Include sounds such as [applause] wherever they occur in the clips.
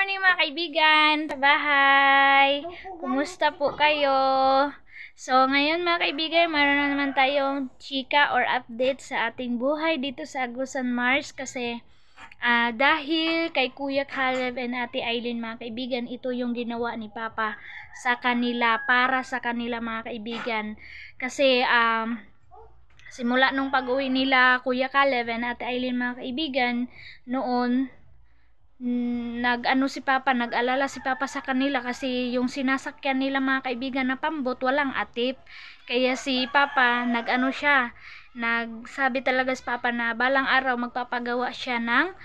morning mga kaibigan sa bahay. Kumusta po kayo? So, ngayon mga kaibigan, meron naman tayong chika or update sa ating buhay dito sa Agusan Mars kasi uh, dahil kay Kuya Caleb and Ate Eileen mga kaibigan, ito yung ginawa ni Papa sa kanila, para sa kanila mga kaibigan. Kasi, um, simula nung pag-uwi nila Kuya Caleb and Ate Eileen mga kaibigan, noon, Mm, nag-ano si Papa, nag-alala si Papa sa kanila kasi yung sinasakyan nila mga kaibigan na pambot, walang atip. Kaya si Papa, nag-ano siya, nagsabi talaga si Papa na balang araw magpapagawa siya ng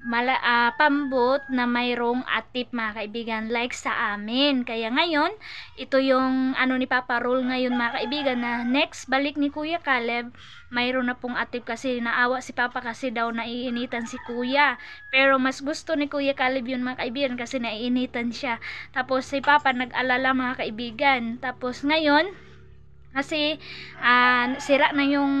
mala, uh, pambot na mayroong atip mga kaibigan like sa amin. Kaya ngayon, ito yung ano ni Papa Roll ngayon mga kaibigan na next balik ni Kuya Caleb, mayroon na pong atip kasi naawa si Papa kasi daw naiinitan si Kuya. Pero mas gusto ni Kuya Caleb yun mga kaibigan kasi naiinitan siya. Tapos si Papa nag-alala mga kaibigan. Tapos ngayon, kasi uh, sira na yung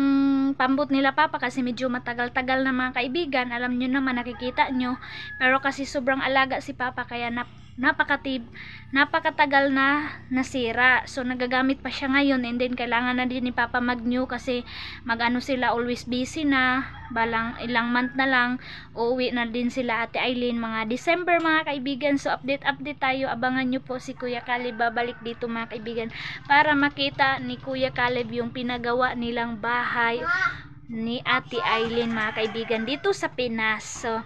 pambot nila papa kasi medyo matagal-tagal na mga kaibigan. Alam nyo naman, nakikita nyo. Pero kasi sobrang alaga si papa kaya na napakatib, napakatagal na nasira. So, nagagamit pa siya ngayon and then kailangan na din ni Papa mag-new kasi magano sila always busy na. Balang ilang month na lang, uuwi na din sila Ate Eileen mga December mga kaibigan. So, update-update tayo. Abangan nyo po si Kuya Caleb babalik dito mga kaibigan para makita ni Kuya Caleb yung pinagawa nilang bahay ni Ate Eileen mga kaibigan dito sa Pinas. So,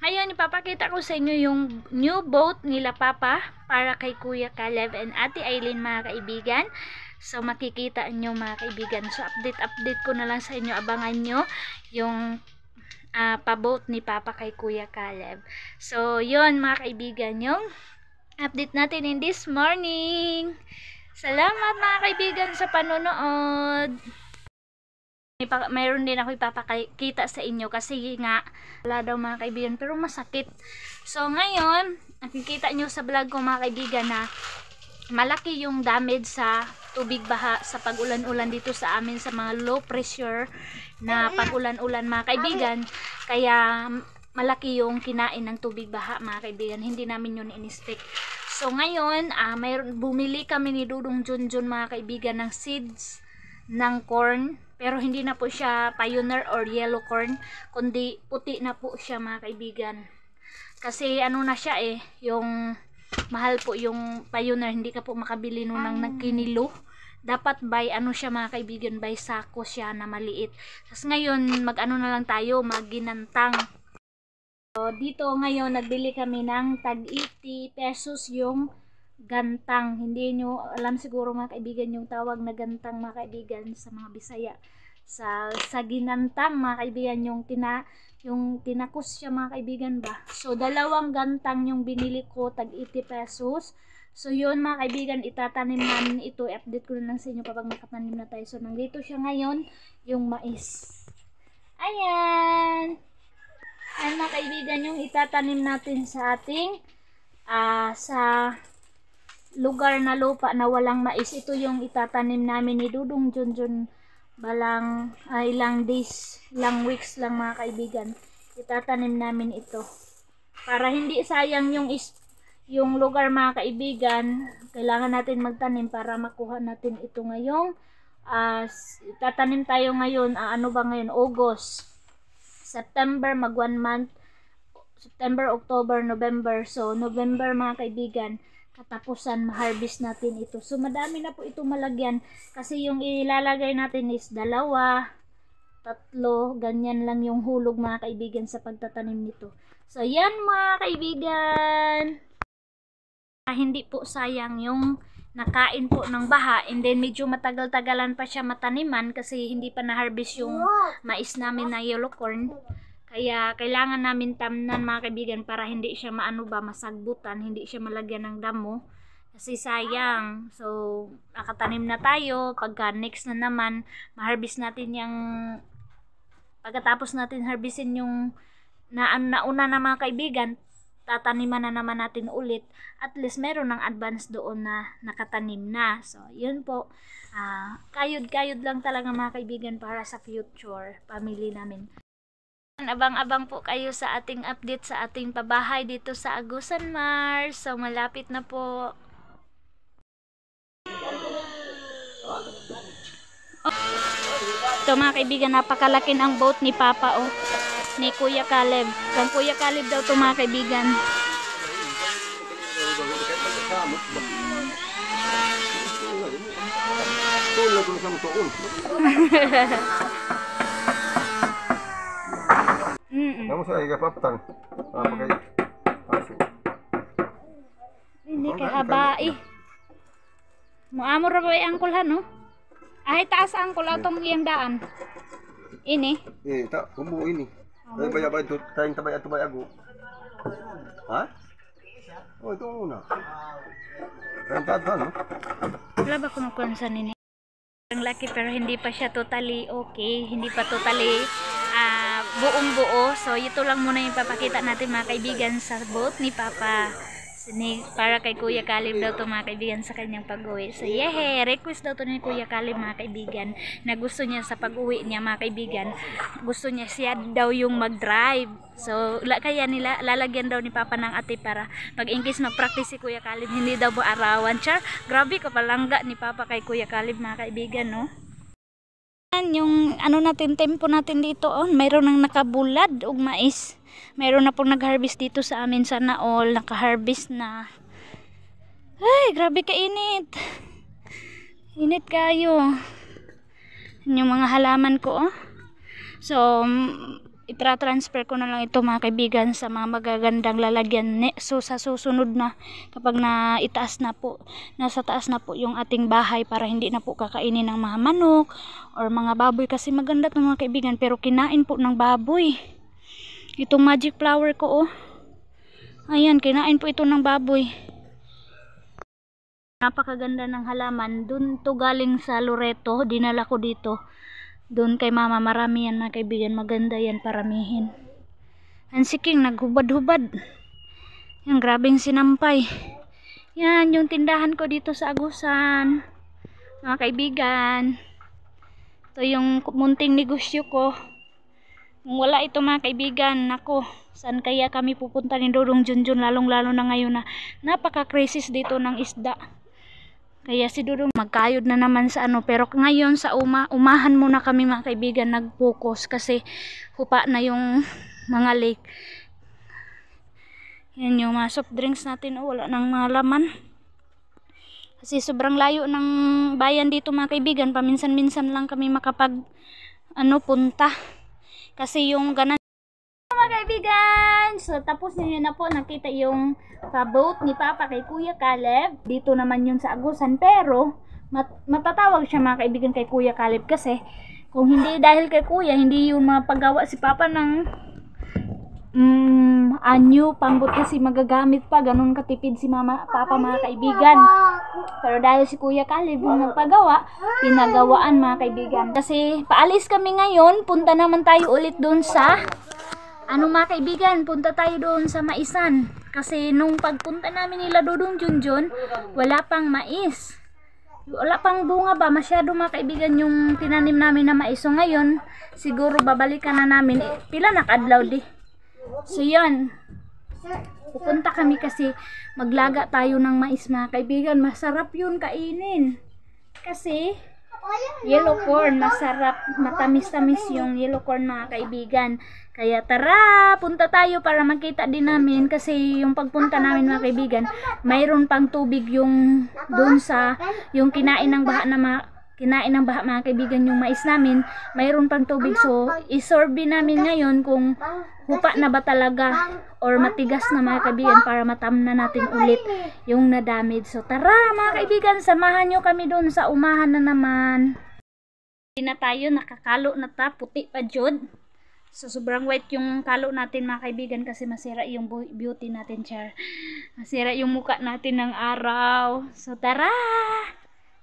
ngayon, ipapakita ko sa inyo yung new boat nila Papa para kay Kuya Caleb and Ate Eileen mga kaibigan. So, makikita nyo mga kaibigan. So, update-update ko na lang sa inyo. Abangan nyo yung uh, pa-boat ni Papa kay Kuya Caleb. So, yon mga kaibigan, yung update natin in this morning. Salamat mga kaibigan sa panonood! mayroon din ako ipapakita sa inyo kasi nga wala daw mga kaibigan pero masakit so ngayon nakikita nyo sa vlog ko mga kaibigan na malaki yung damage sa tubig baha sa pagulan-ulan dito sa amin sa mga low pressure na pagulan-ulan mga kaibigan kaya malaki yung kinain ng tubig baha mga kaibigan hindi namin yun in-expect so ngayon uh, mayroon, bumili kami ni Dudong Junjun mga kaibigan ng seeds ng corn pero hindi na po siya pioneer or yellow corn, kundi puti na po siya mga kaibigan. Kasi ano na siya eh, yung mahal po yung pioneer, hindi ka po makabili nun ng nagkinilo. Dapat by ano siya mga kaibigan, by sako siya na maliit. Tapos ngayon, mag-ano na lang tayo, magginantang. So, dito ngayon, nagbili kami ng tag 80 pesos yung gantang. Hindi nyo alam siguro mga kaibigan yung tawag na gantang mga kaibigan sa mga Bisaya. Sa, sa ginantang mga kaibigan yung, tina, yung tinakos siya mga kaibigan ba. So dalawang gantang yung binili ko tag 80 pesos. So yun mga kaibigan itatanim namin ito. update ko na lang sa inyo kapag makatanim na tayo. So nandito siya ngayon yung mais. Ayan! Ayan mga kaibigan yung itatanim natin sa ating uh, sa lugar na lupa na walang mais. Ito yung itatanim namin ni Dudong Junjun balang uh, ilang days, ilang weeks lang mga kaibigan. Itatanim namin ito. Para hindi sayang yung is yung lugar mga kaibigan, kailangan natin magtanim para makuha natin ito ngayong uh, ah, tatanim tayo ngayon, uh, ano ba ngayon? August. September, mag one month. September, October, November. So, November mga kaibigan, katapusan ma-harvest natin ito. So, madami na po ito malagyan kasi yung ilalagay natin is dalawa, tatlo, ganyan lang yung hulog mga kaibigan sa pagtatanim nito. So, yan mga kaibigan! Ah, hindi po sayang yung nakain po ng baha and then medyo matagal-tagalan pa siya mataniman kasi hindi pa na-harvest yung mais namin na yellow corn. Kaya kailangan namin tamnan mga kaibigan para hindi siya maano ba masagbutan, hindi siya malagyan ng damo. Kasi sayang. So, nakatanim na tayo. Pagka next na naman, ma-harvest natin yung pagkatapos natin harvestin yung na nauna na mga kaibigan, tataniman na naman natin ulit. At least meron ng advance doon na nakatanim na. So, yun po. Uh, kayod-kayod lang talaga mga kaibigan para sa future family namin. Abang-abang po kayo sa ating update sa ating pabahay dito sa Agusan Mars. So malapit na po. Oh. Ito mga kaibigan, napakalakin ang boat ni Papa oh. Ni Kuya Caleb. Kang Kuya Caleb daw ito mga kaibigan. Tulad mo sa mga Kamu sa iga papatang. Ah, pakai. Asu. Ini kay habai. amur ra ba ang kulhan no? Ay taas ang kulo tong iyang daan. Ini. Eh, ta kumbo ini. Ay baya ba ito tayong tabay at tabay ago. Ha? Oh, ito una. Ang tata, no? Wala ba kung sa nini? laki pero hindi pa siya totally okay. Hindi pa totally buong buo. So, ito lang muna yung papakita natin mga kaibigan sa boat ni Papa. Ni, para kay Kuya Kalim daw to mga kaibigan sa kanyang pag-uwi. So, yehe! request daw to ni Kuya Kalim mga kaibigan na gusto niya sa pag-uwi niya mga kaibigan. Gusto niya siya daw yung mag-drive. So, la, kaya nila, lalagyan daw ni Papa ng ate para pag in mag-practice si Kuya Kalim. hindi daw po arawan. Char, grabe palangga ni Papa kay Kuya Kalim mga kaibigan, no? yung ano natin tempo natin dito on oh, mayroon nang nakabulad og mais mayroon na pong nagharvest dito sa amin sana all naka-harvest na ay grabe ka init init kayo yung mga halaman ko oh. so itra-transfer ko na lang ito mga kaibigan sa mga magagandang lalagyan. So sa susunod na kapag na itaas na po, nasa taas na po yung ating bahay para hindi na po kakainin ng mga manok or mga baboy kasi maganda 'tong mga kaibigan pero kinain po ng baboy. Itong magic flower ko oh. Ayan, kinain po ito ng baboy. Napakaganda ng halaman. Doon to galing sa Loreto, dinala ko dito. Doon kay mama, marami yan mga kaibigan. Maganda yan paramihin. Ang siking, naghubad-hubad. Yan, grabing sinampay. Yan, yung tindahan ko dito sa Agusan. Mga kaibigan. Ito yung munting negosyo ko. Kung wala ito mga kaibigan, nako, saan kaya kami pupunta ni Dodong Junjun, lalong-lalo na ngayon na napaka-crisis dito ng isda. Kaya siguro magkayod na naman sa ano. Pero ngayon sa uma, umahan muna kami mga kaibigan nag-focus kasi hupa na yung mga lake. Yan yung mga soft drinks natin. O, oh, wala nang mga laman. Kasi sobrang layo ng bayan dito mga kaibigan. Paminsan-minsan lang kami makapag ano punta. Kasi yung ganan kaibigan! So, tapos ninyo na po nakita yung paboat ni Papa kay Kuya Caleb. Dito naman yun sa Agusan. Pero, mat matatawag siya mga kaibigan kay Kuya Caleb kasi kung hindi dahil kay Kuya, hindi yung mga paggawa si Papa ng mm, anyo, pambot kasi magagamit pa, ganun katipid si mama, papa mga kaibigan. Pero dahil si Kuya Caleb yung nagpagawa, pinagawaan mga kaibigan. Kasi paalis kami ngayon, punta naman tayo ulit dun sa ano mga kaibigan, punta tayo doon sa maisan. Kasi nung pagpunta namin nila Dudong Junjun, wala pang mais. Wala pang bunga ba? Masyado mga kaibigan yung tinanim namin na maiso ngayon, siguro babalikan na namin. Pila na nakadlaw di? So yun. Pupunta kami kasi maglaga tayo ng mais mga kaibigan. Masarap yun kainin. Kasi, yellow corn, masarap, matamis-tamis yung yellow corn mga kaibigan. Kaya tara, punta tayo para makita din namin kasi yung pagpunta namin mga kaibigan, mayroon pang tubig yung doon sa yung kinain ng baha na mga kinain ng baha mga kaibigan yung mais namin, mayroon pang tubig. So, isorbe namin ngayon kung hupa na ba talaga or matigas na mga kaibigan para matam natin ulit yung na-damage. So, tara mga kaibigan, samahan nyo kami doon sa umahan na naman. Hindi na tayo, nakakalo na ta, puti pa jud. So, sobrang white yung kalo natin mga kaibigan kasi masira yung beauty natin, Char. Masira yung muka natin ng araw. So, tara!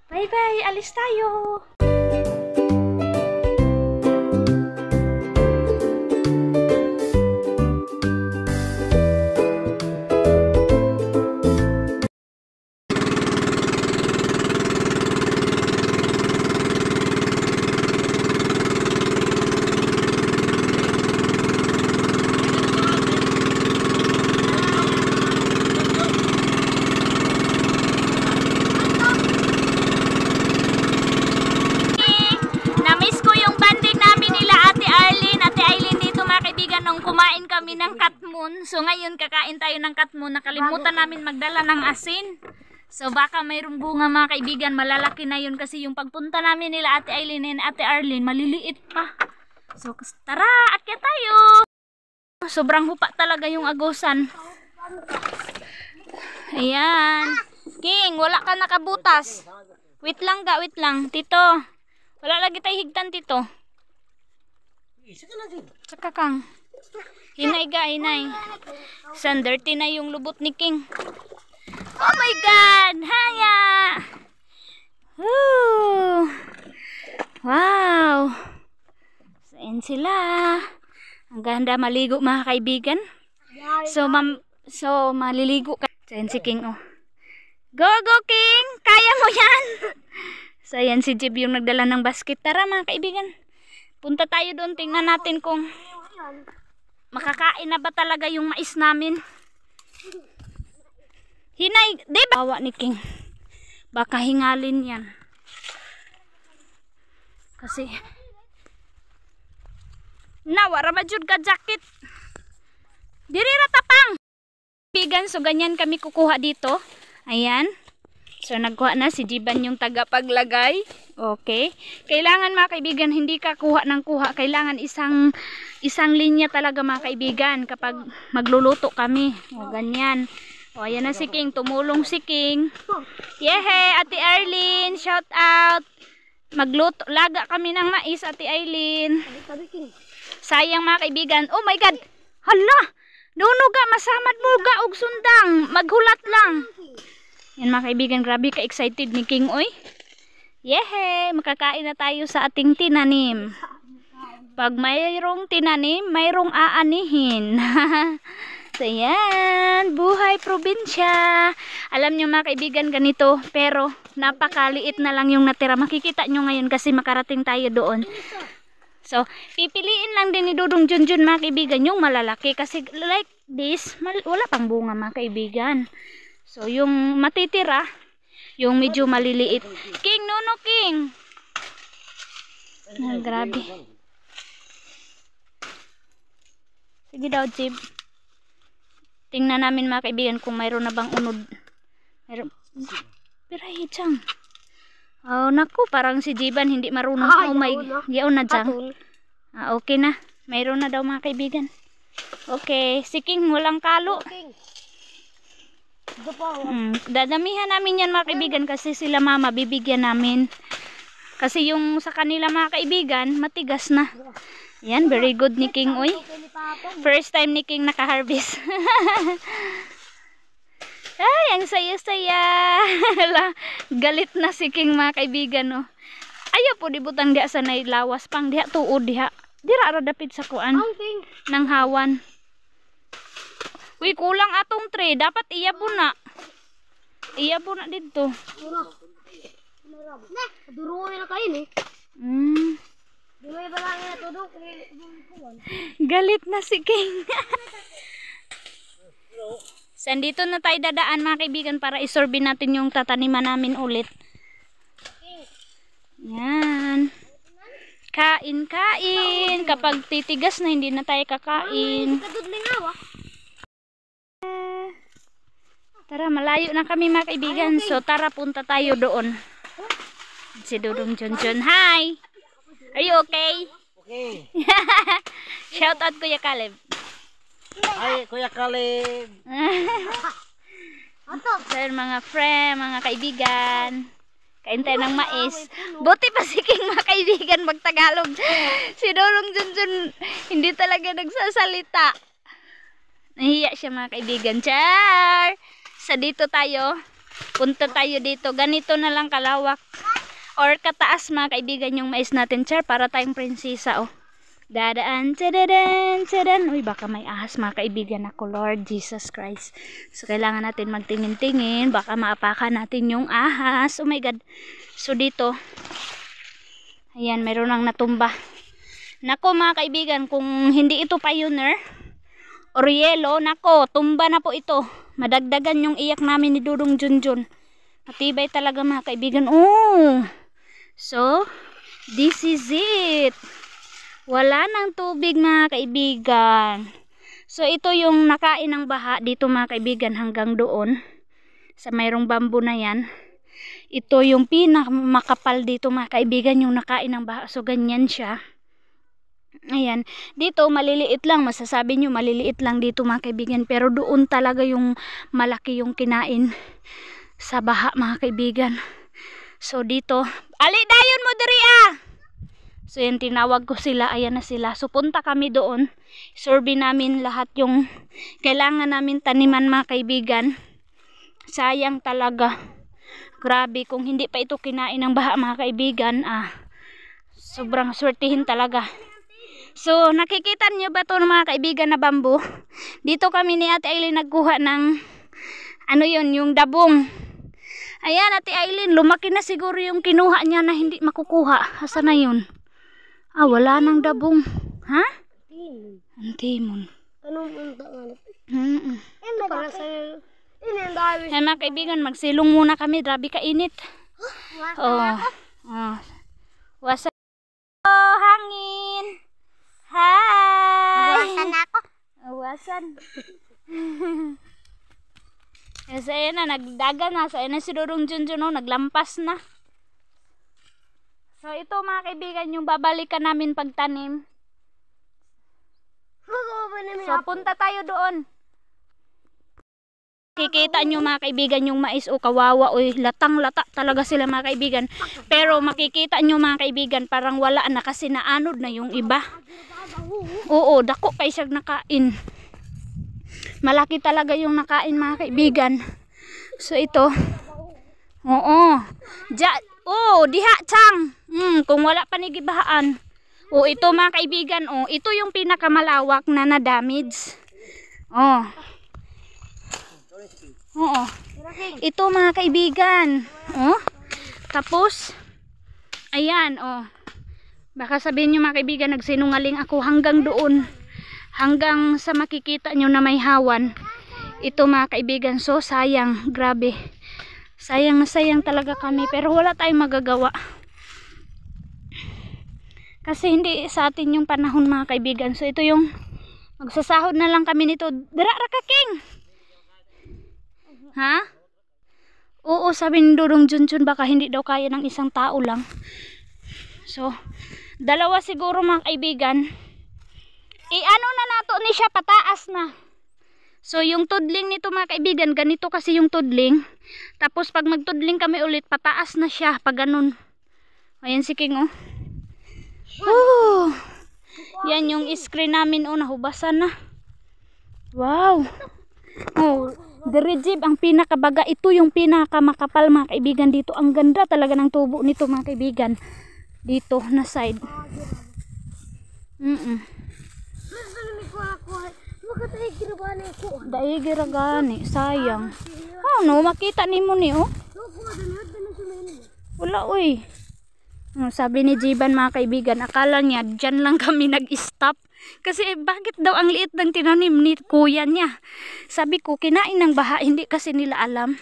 Bye-bye! Alis tayo! namin magdala ng asin. So baka mayroong bunga mga kaibigan, malalaki na yun kasi yung pagpunta namin nila Ate Aileen and Ate Arlene, maliliit pa. So tara, akyat tayo! Sobrang hupa talaga yung agosan. Ayan. King, wala ka nakabutas. Wait lang ga, wait lang. Tito, wala lagi tayo higtan, Tito. Saka kang. Hinay ga, hinay. Sander, tinay yung lubot ni King. Oh my God! Haya! Woo! Wow! Sain sila. Ang ganda maligo mga kaibigan. So, mam so maliligo ka. Sain si King, oh. Go, go, King! Kaya mo yan! [laughs] so, ayan si Jib yung nagdala ng basket. Tara mga kaibigan. Punta tayo doon. Tingnan natin kung Makakain na ba talaga yung mais namin? Hinay, di ba? Bawa ni King. Baka hingalin yan. Kasi, nawara ba jud ka jacket? Diri ratapang. Bigan, so ganyan kami kukuha dito. Ayan. So, nagkuha na si Jiban yung tagapaglagay. Okay. Kailangan mga kaibigan, hindi ka kuha ng kuha. Kailangan isang, isang linya talaga mga kaibigan kapag magluluto kami. O, ganyan. O, ayan na si King. Tumulong si King. Yehe, Ate Arlene, shout out. Magluto, laga kami ng mais, Ate Arlene. Sayang mga kaibigan. Oh my God! Hala! Doon ga, masamad mo ga, og sundang. Maghulat lang. Yan mga kaibigan, grabe ka-excited ni King Oy. Yehe! Makakain na tayo sa ating tinanim. Pag mayroong tinanim, mayroong aanihin. [laughs] so yan, buhay probinsya. Alam nyo mga kaibigan, ganito. Pero napakaliit na lang yung natira. Makikita nyo ngayon kasi makarating tayo doon. So, pipiliin lang din ni Dudong Junjun mga kaibigan yung malalaki kasi like this, wala pang bunga mga kaibigan. So, yung matitira, yung medyo maliliit. King, Nuno King! Ah, grabe. Sige daw, Jib. Tingnan namin mga kaibigan kung mayroon na bang unod. Mayroon. Pirahi, Chang. Oh, naku, parang si Jiban hindi marunong. Ah, oh, my. Yaon na, Chang. Ah, okay na. Mayroon na daw mga kaibigan. Okay, si King walang kalo. Okay. Oh. Hmm. Dadamihan namin yan mga kaibigan kasi sila mama bibigyan namin. Kasi yung sa kanila mga kaibigan, matigas na. Yan, very good ni King Uy. First time ni King nakaharvest. [laughs] Ay, ang saya-saya. [laughs] Galit na si King mga kaibigan. Oh. Ayaw po dibutan diya sa nailawas pang diya tuod diya. Dira ra dapit sa kuan. Ng hawan. Uy, kulang atong tree. Dapat iya iyabo na. Iya Iyabo na dito. Duruan na kain eh. Mm. Galit na si King. so, na tayo dadaan mga kaibigan para isorbe natin yung tataniman namin ulit. Yan. Kain, kain. Kapag titigas na, hindi na tayo kakain. Kadudling awa. Tara, malayo na kami mga kaibigan. So, tara, punta tayo doon. Si Dudong Junjun. Hi! Are you okay? Okay. [laughs] Shout out Kuya Caleb. Hi, Kuya Caleb. [laughs] Sir, mga friend, mga kaibigan. Kain tayo ng mais. Buti pa si King mga kaibigan magtagalog. Si Dudong Junjun, hindi talaga nagsasalita. Nahiya siya mga kaibigan. Char! Sa dito tayo. Punta tayo dito. Ganito na lang kalawak. Or kataas mga kaibigan yung mais natin. Char, para tayong prinsesa oh. Dadaan, tadadan, tadadan. Uy, baka may ahas mga kaibigan ako, Lord Jesus Christ. So, kailangan natin magtingin-tingin. Baka maapakan natin yung ahas. Oh my God. So, dito. Ayan, meron ang natumba. Nako mga kaibigan, kung hindi ito pioneer, Orielo, nako, tumba na po ito. Madagdagan yung iyak namin ni Dudong Junjun. Matibay talaga mga kaibigan. Oh! So, this is it. Wala nang tubig mga kaibigan. So, ito yung nakain ng baha dito mga kaibigan hanggang doon. Sa mayroong bambu na yan. Ito yung pinakamakapal dito mga kaibigan yung nakain ng baha. So, ganyan siya. Ayan, dito maliliit lang, masasabi nyo maliliit lang dito mga kaibigan, pero doon talaga yung malaki yung kinain sa baha mga kaibigan. So dito, ali dayon mo diri ah! So yan, tinawag ko sila, ayan na sila. So punta kami doon, survey namin lahat yung kailangan namin taniman mga kaibigan. Sayang talaga. Grabe, kung hindi pa ito kinain ng baha mga kaibigan, ah, sobrang swertihin talaga. So, nakikita nyo ba ito mga kaibigan na bamboo? [laughs] Dito kami ni Ate Aileen nagkuha ng, ano yun, yung dabong. Ayan, Ate Aileen, lumaki na siguro yung kinuha niya na hindi makukuha. Asa na yun? Ah, wala nang dabong. Ha? Ang timon. Anong punta nga? Mm -mm. Ito para sa'yo. Ay, mga kaibigan, magsilong muna kami. Grabe kainit. Oh. Oh. oh. Wasa. Oh, hangin. Hi! Nawasan ako. Nawasan. Nasa [laughs] iyo eh, na, nagdaga na. Sa iyo na si Durong Junjun, oh, naglampas na. So, ito mga kaibigan, yung babalikan namin pagtanim. So, punta tayo doon. Kikita nyo mga kaibigan yung mais o kawawa o latang-lata talaga sila mga kaibigan. Pero makikita nyo mga kaibigan parang wala na kasi naanod na yung iba. Oo, dako kay siyag nakain. Malaki talaga yung nakain mga kaibigan. So ito. Oo. Ja, oh, diha chang. Mm, kung wala pa ni gibahaan. Oh, ito mga kaibigan, oh, ito yung pinakamalawak na na-damage. Oh. Oo. Ito mga kaibigan. Oh. Tapos ayan, oh. Baka sabihin nyo mga kaibigan, nagsinungaling ako hanggang doon. Hanggang sa makikita nyo na may hawan. Ito mga kaibigan, so sayang. Grabe. Sayang na sayang talaga kami. Pero wala tayong magagawa. Kasi hindi sa atin yung panahon mga kaibigan. So ito yung magsasahod na lang kami nito. Dara raka king! Ha? Oo, sabi ni Dudong Junjun baka hindi daw kaya ng isang tao lang. So, dalawa siguro mga kaibigan i eh, ano na nato ni siya pataas na so yung tudling nito mga kaibigan ganito kasi yung tudling tapos pag magtudling kami ulit pataas na siya pag ganun ayan si King oh Woo! yan yung screen namin oh nahubasan na wow oh the rejib ang pinakabaga ito yung pinakamakapal mga kaibigan dito ang ganda talaga ng tubo nito mga kaibigan dito na side. Mm -mm. Dai gira gani, sayang. Oh no, makita nimo ni oh. Wala oy. Oh, mm, sabi ni Jiban mga kaibigan, akala niya dyan lang kami nag-stop. Kasi eh, bakit daw ang liit ng tinanim ni kuya niya? Sabi ko, kinain ng baha, hindi kasi nila alam.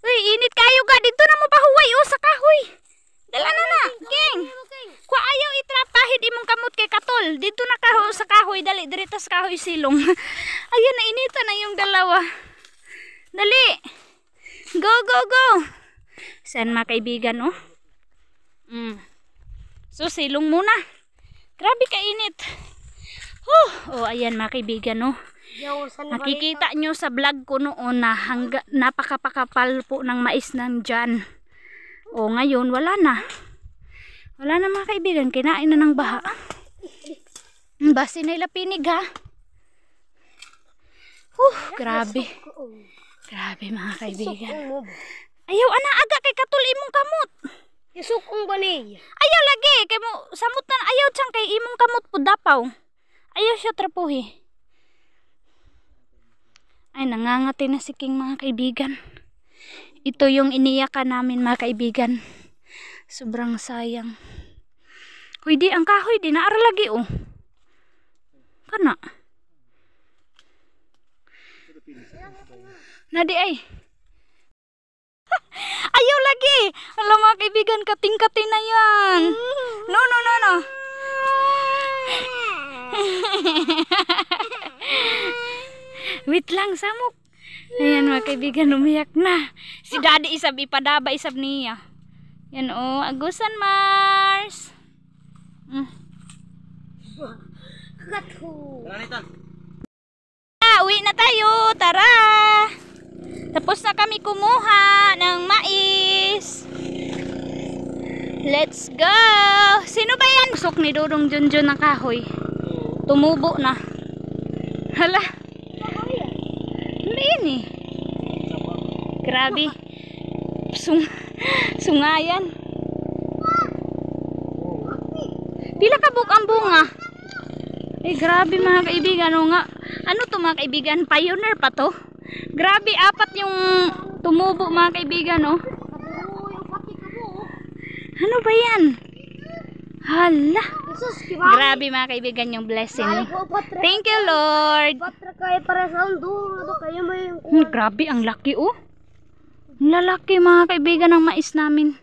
Uy, init kayo ga. Dito na mo pahuway o oh, sa kahoy. Dala na na, king. Kwa ayaw itrapahid imong kamot kay katol. Dito na kaho oh, sa kahoy. Dali, dirita sa kahoy silong. [laughs] Ayan, nainitan na yung dalawa. Dali. Go, go, go. San makaibigan, kaibigan, oh? Mm. So, silong muna. Grabe ka init. Oh, oh ayan makaibigan, kaibigan, oh. Nakikita nyo sa vlog ko noon na hangga, napakapakapal po ng mais nandyan. O ngayon, wala na. Wala na mga kaibigan, kinain na ng baha. Basi na ilapinig ha. Uh, grabe. Oh. Grabe mga kaibigan. Ayaw, ana, aga kay katul imong kamot. Isukong banay. Ayaw lagi, kay mo, samot na, ayaw tiyang kay imong kamot po dapaw. Ayaw siya trapuhi. Ay, nangangati na si King mga kaibigan. Ito yung iniyakan namin mga kaibigan. Sobrang sayang. Huy, di ang kahoy, di naara lagi oh. Kana. Nadi ay. [laughs] Ayaw lagi. Alam mga kaibigan, kating-kating na yan. No, no, no, no. [laughs] [laughs] Wait lang, samok. Ayan mga kaibigan, umiyak na. Si daddy isab, ipadaba isab niya. Yan o, oh, agusan Mars. Mm. Tara, ah, uwi na tayo. Tara. Tapos na kami kumuha ng mais. Let's go! Sino ba yan? Pusok ni Dudong Junjun na kahoy. Tumubo na. Hala yan eh. Grabe. Sung sungayan. Pila ka buk ang bunga? Eh grabe mga kaibigan. Ano nga? Ano to mga kaibigan? Pioneer pa to? Grabe apat yung tumubo mga kaibigan oh. Ano ba yan? Hala. Grabe mga kaibigan yung blessing. Thank you Lord. Ano, hmm, grabe ang laki oh. Ang lalaki mga kaibigan ng mais namin. [laughs]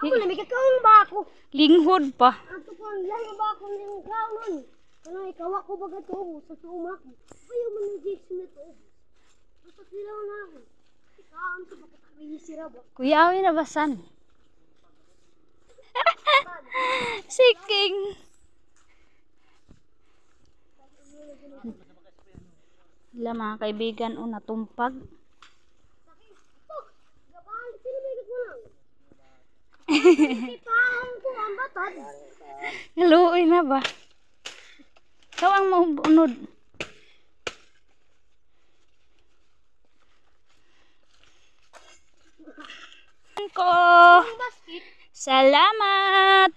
Ako na may kakaong ba ako? Linghod pa. Ato ko ang layo ba ako ng ikaw nun? ikaw ako ba gato oh, sa tuuma Ayaw mo na Jason na to. Oh. Basta na oh. ako. sa bakit kami sira ba? Kuya, awin na basan. Siking. [laughs] Hila mga kaibigan, una natumpag. Haluoy [laughs] na ba? Ikaw ang maunod. Ko. Ang basket. Salamat!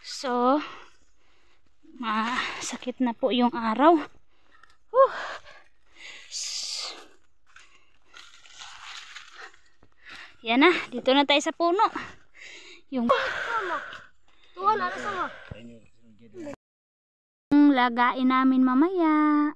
So, masakit na po yung araw. Whew. Yan na, dito na tayo sa puno. Yung Tuwa na sa Yung lagain namin mamaya.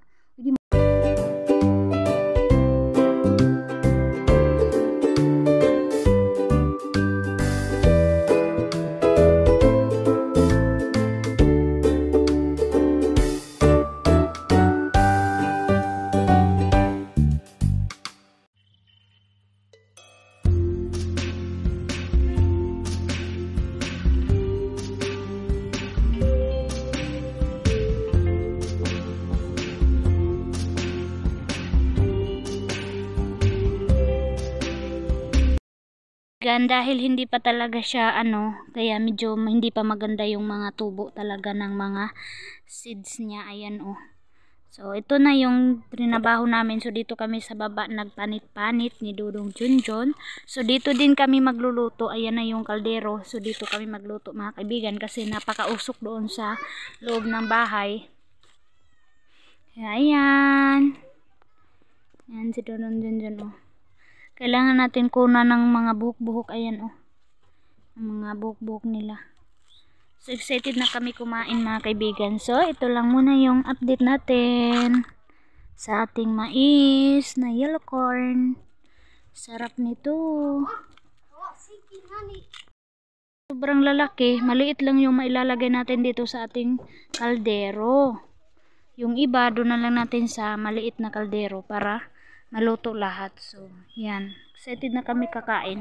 Ayan, dahil hindi pa talaga siya ano, kaya medyo hindi pa maganda yung mga tubo talaga ng mga seeds niya. Ayan oh. So, ito na yung trinabaho namin. So, dito kami sa baba nagpanit-panit ni Dudong Junjun. So, dito din kami magluluto. Ayan na yung kaldero. So, dito kami magluto mga kaibigan kasi napakausok doon sa loob ng bahay. Ayan. Ayan si Dudong Junjun oh. Kailangan natin kunan ng mga buhok-buhok. Ayan, oh. Ang mga buhok-buhok nila. So, excited na kami kumain mga kaibigan. So, ito lang muna yung update natin sa ating mais na yellow corn. Sarap nito. Sobrang lalaki. Maliit lang yung mailalagay natin dito sa ating kaldero. Yung iba, doon na lang natin sa maliit na kaldero para maluto lahat. So, yan. Excited na kami kakain.